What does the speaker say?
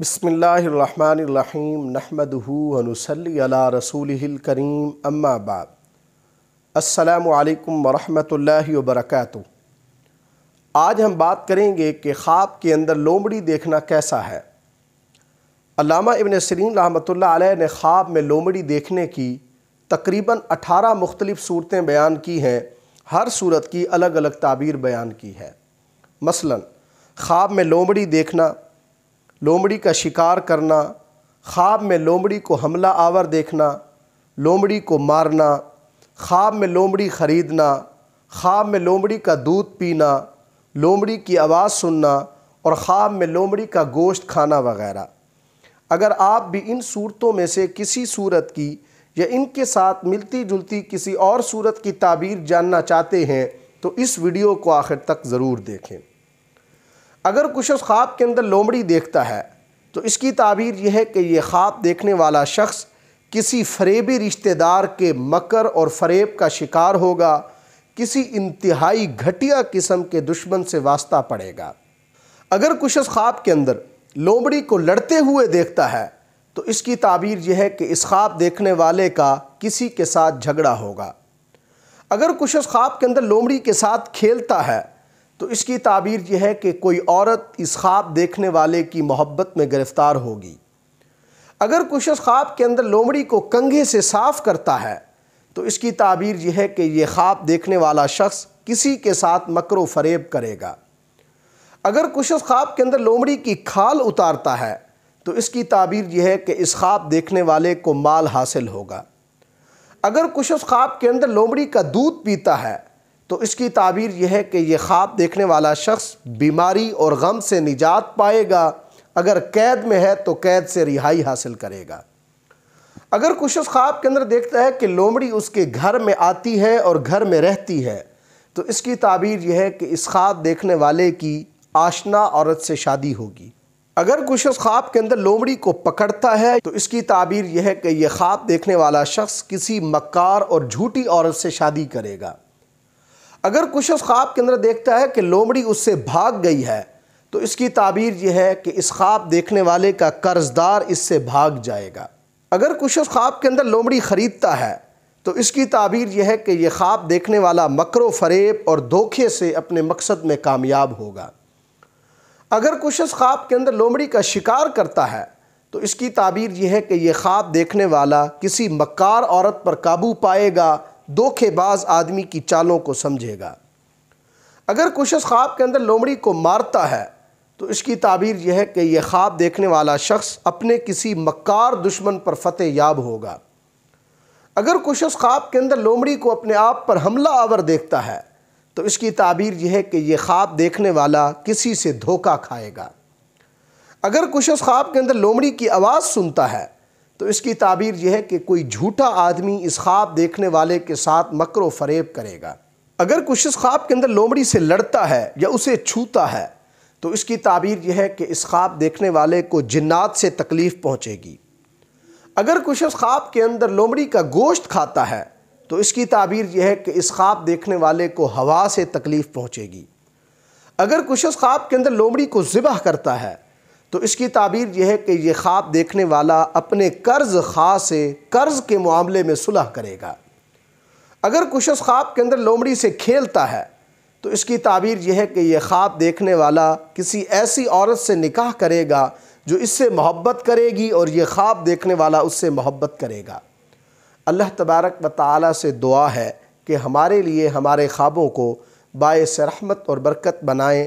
بسم اللہ الرحمن الرحیم نحمده ہُون صلی اللہ رسول الکریم اما بعد السلام علیکم ورحمۃ اللہ وبرکاتہ آج ہم بات کریں گے کہ خواب کے اندر لومڑی دیکھنا کیسا ہے علامہ ابن سرین رحمۃ اللہ علیہ نے خواب میں لومڑی دیکھنے کی تقریباً اٹھارہ مختلف صورتیں بیان کی ہیں ہر صورت کی الگ الگ تعبیر بیان کی ہے مثلاً خواب میں لومڑی دیکھنا لومڑی کا شکار کرنا خواب میں لومڑی کو حملہ آور دیکھنا لومڑی کو مارنا خواب میں لومڑی خریدنا خواب میں لومڑی کا دودھ پینا لومڑی کی آواز سننا اور خواب میں لومڑی کا گوشت کھانا وغیرہ اگر آپ بھی ان صورتوں میں سے کسی صورت کی یا ان کے ساتھ ملتی جلتی کسی اور صورت کی تعبیر جاننا چاہتے ہیں تو اس ویڈیو کو آخر تک ضرور دیکھیں اگر اس خواب کے اندر لومڑی دیکھتا ہے تو اس کی تعبیر یہ ہے کہ یہ خواب دیکھنے والا شخص کسی فریبی رشتہ دار کے مکر اور فریب کا شکار ہوگا کسی انتہائی گھٹیا قسم کے دشمن سے واسطہ پڑے گا اگر اس خواب کے اندر لومڑی کو لڑتے ہوئے دیکھتا ہے تو اس کی تعبیر یہ ہے کہ اس خواب دیکھنے والے کا کسی کے ساتھ جھگڑا ہوگا اگر اس خواب کے اندر لومڑی کے ساتھ کھیلتا ہے تو اس کی تعبیر یہ ہے کہ کوئی عورت اس خواب دیکھنے والے کی محبت میں گرفتار ہوگی اگر اس خواب کے اندر لومڑی کو کنگھے سے صاف کرتا ہے تو اس کی تعبیر یہ ہے کہ یہ خواب دیکھنے والا شخص کسی کے ساتھ مکر و فریب کرے گا اگر اس خواب کے اندر لومڑی کی کھال اتارتا ہے تو اس کی تعبیر یہ ہے کہ اس خواب دیکھنے والے کو مال حاصل ہوگا اگر اس خواب کے اندر لومڑی کا دودھ پیتا ہے تو اس کی تعبیر یہ ہے کہ یہ خواب دیکھنے والا شخص بیماری اور غم سے نجات پائے گا اگر قید میں ہے تو قید سے رہائی حاصل کرے گا اگر اس خواب کے اندر دیکھتا ہے کہ لومڑی اس کے گھر میں آتی ہے اور گھر میں رہتی ہے تو اس کی تعبیر یہ ہے کہ اس خواب دیکھنے والے کی آشنا عورت سے شادی ہوگی اگر اس خواب کے اندر لومڑی کو پکڑتا ہے تو اس کی تعبیر یہ ہے کہ یہ خواب دیکھنے والا شخص کسی مکار اور جھوٹی عورت سے شادی کرے گا اگر کشش خواب کے اندر دیکھتا ہے کہ لومڑی اس سے بھاگ گئی ہے تو اس کی تعبیر یہ ہے کہ اس خواب دیکھنے والے کا کرزدار اس سے بھاگ جائے گا اگر کشش خواب کے اندر لومڑی خریدتا ہے تو اس کی تعبیر یہ ہے کہ یہ خواب دیکھنے والا مکر و فریب اور دھوکے سے اپنے مقصد میں کامیاب ہوگا اگر کشش خواب کے اندر لومڑی کا شکار کرتا ہے تو اس کی تعبیر یہ ہے کہ یہ خواب دیکھنے والا کسی مکار عورت پر قابو پائے گا دوکھے باز آدمی کی چالوں کو سمجھے گا اگر کشش خواب کے اندر لومڑی کو مارتا ہے تو اس کی تعبیر یہ ہے کہ یہ خواب دیکھنے والا شخص اپنے کسی مکار دشمن پر فتح یاب ہوگا اگر کشس خواب کے اندر لومڑی کو اپنے آپ پر حملہ آور دیکھتا ہے تو اس کی تعبیر یہ ہے کہ یہ خواب دیکھنے والا کسی سے دھوکہ کھائے گا اگر کشس خواب کے اندر لومڑی کی آواز سنتا ہے تو اس کی تعبیر یہ ہے کہ کوئی جھوٹا آدمی اس خواب دیکھنے والے کے ساتھ مکر و فریب کرے گا اگر کچھ اس خواب کے اندر لومڑی سے لڑتا ہے یا اسے چھوتا ہے تو اس کی تعبیر یہ ہے کہ اس خواب دیکھنے والے کو جنات سے تکلیف پہنچے گی اگر کچھ اس خواب کے اندر لومڑی کا گوشت کھاتا ہے تو اس کی تعبیر یہ ہے کہ اس خواب دیکھنے والے کو ہوا سے تکلیف پہنچے گی اگر کچھ اس خواب کے اندر لومڑی کو ذبح کرتا ہے تو اس کی تعبیر یہ ہے کہ یہ خواب دیکھنے والا اپنے قرض خواہ سے قرض کے معاملے میں صلح کرے گا اگر کشس خواب کے اندر لومڑی سے کھیلتا ہے تو اس کی تعبیر یہ ہے کہ یہ خواب دیکھنے والا کسی ایسی عورت سے نکاح کرے گا جو اس سے محبت کرے گی اور یہ خواب دیکھنے والا اس سے محبت کرے گا اللہ تبارک و تعالیٰ سے دعا ہے کہ ہمارے لیے ہمارے خوابوں کو باعث رحمت اور برکت بنائیں